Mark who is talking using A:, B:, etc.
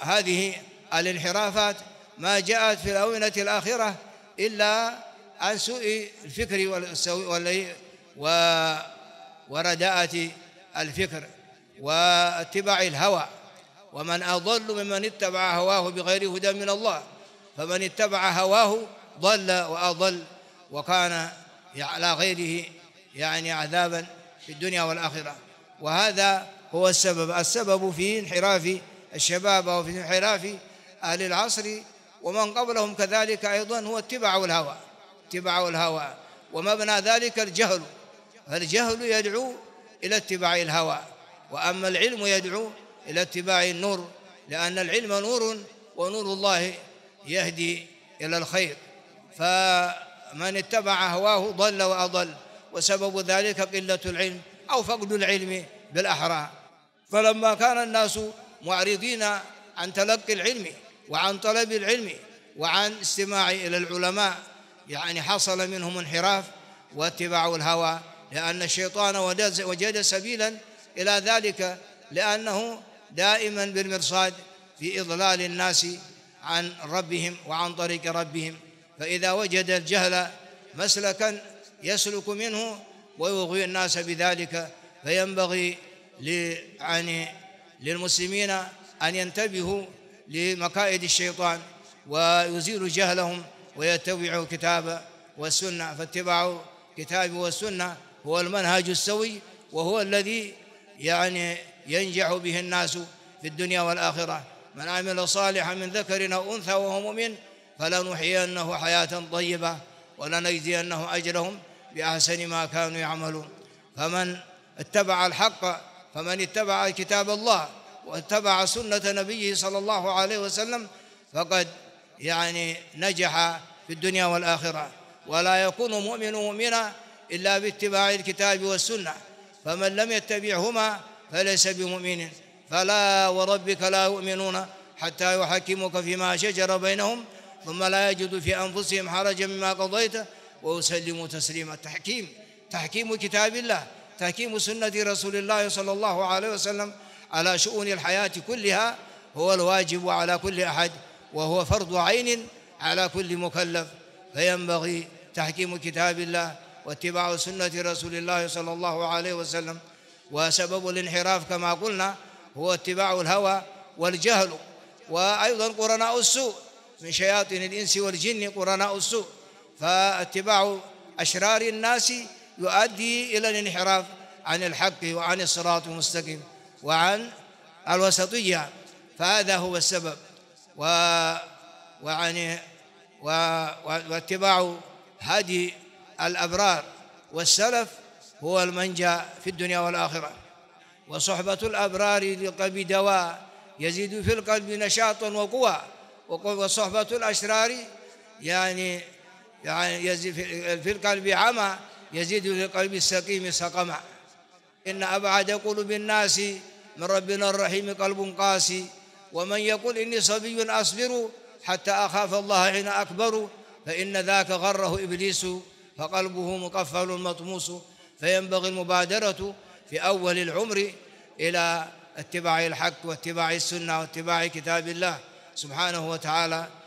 A: هذه الانحرافات ما جاءت في الأونة الآخرة إلا عن سوء الفكر ورداءة الفكر واتباع الهوى ومن أضل ممن اتبع هواه بغير هدى من الله فمن اتبع هواه ضل وأضل وكان على غيره يعني عذابا في الدنيا والآخرة وهذا هو السبب السبب في انحراف الشباب أو في انحراف أهل العصر ومن قبلهم كذلك أيضا هو اتباع الهوى اتباع الهوى ومبنى ذلك الجهل فالجهل يدعو إلى اتباع الهوى وأما العلم يدعو إلى اتباع النور لأن العلم نور ونور الله يهدي إلى الخير فمن اتبع هواه ضل وأضل وسبب ذلك قلة العلم أو فقد العلم بالأحرى فلما كان الناس معرضين عن تلقي العلم وعن طلب العلم وعن استماع إلى العلماء يعني حصل منهم انحراف واتباع الهوى لأن الشيطان وجد سبيلا إلى ذلك لأنه دائما بالمرصاد في إضلال الناس عن ربهم وعن طريق ربهم فإذا وجد الجهل مسلكا يسلك منه ويغوي الناس بذلك فينبغي يعني للمسلمين أن ينتبهوا لمكائد الشيطان ويزيلوا جهلهم ويتبعوا كتاب والسنة فاتباع كتاب والسنة هو المنهج السوي وهو الذي يعني ينجح به الناس في الدنيا والآخرة من عمل صالحا من ذكر أو أنثى وهو مؤمن فلنحيينه حياة طيبة ولنجزينه أجرهم بأحسن ما كانوا يعملون فمن اتبع الحق فمن اتبع كتاب الله واتبع سنة نبيه صلى الله عليه وسلم فقد يعني نجح في الدنيا والآخرة ولا يكون مؤمن مؤمنا إلا باتباع الكتاب والسنة فمن لم يتبعهما فليس بمؤمن فلا وربك لا يؤمنون حتى يحكموك فيما شجر بينهم ثم لا يجدوا في أنفسهم حرجا مما قضيت ويسلموا تسليما التحكيم تحكيم كتاب الله تحكيم سنة رسول الله صلى الله عليه وسلم على شؤون الحياة كلها هو الواجب على كل أحد وهو فرض عين على كل مكلف فينبغي تحكيم كتاب الله واتباع سنة رسول الله صلى الله عليه وسلم وسبب الانحراف كما قلنا هو اتباع الهوى والجهل وأيضا قرناء السوء من شياطين الإنس والجن قرناء السوء فاتباع أشرار الناس يؤدي إلى الانحراف عن الحق وعن الصراط المستقيم وعن الوسطية فهذا هو السبب و وعن و... واتباع هدي الأبرار والسلف هو المنجى في الدنيا والآخرة وصحبة الأبرار للقلب دواء يزيد في القلب نشاط وقوة وصحبة الأشرار يعني يعني يزيد في القلب عمى يزيد في قلب السقيم سقما إن أبعد قلوب الناس من ربنا الرحيم قلب قاسي ومن يقول إني صبي أصبر حتى أخاف الله حين أكبر فإن ذاك غره إبليس فقلبه مقفل مطموس فينبغي المبادرة في أول العمر إلى اتباع الحق واتباع السنة واتباع كتاب الله سبحانه وتعالى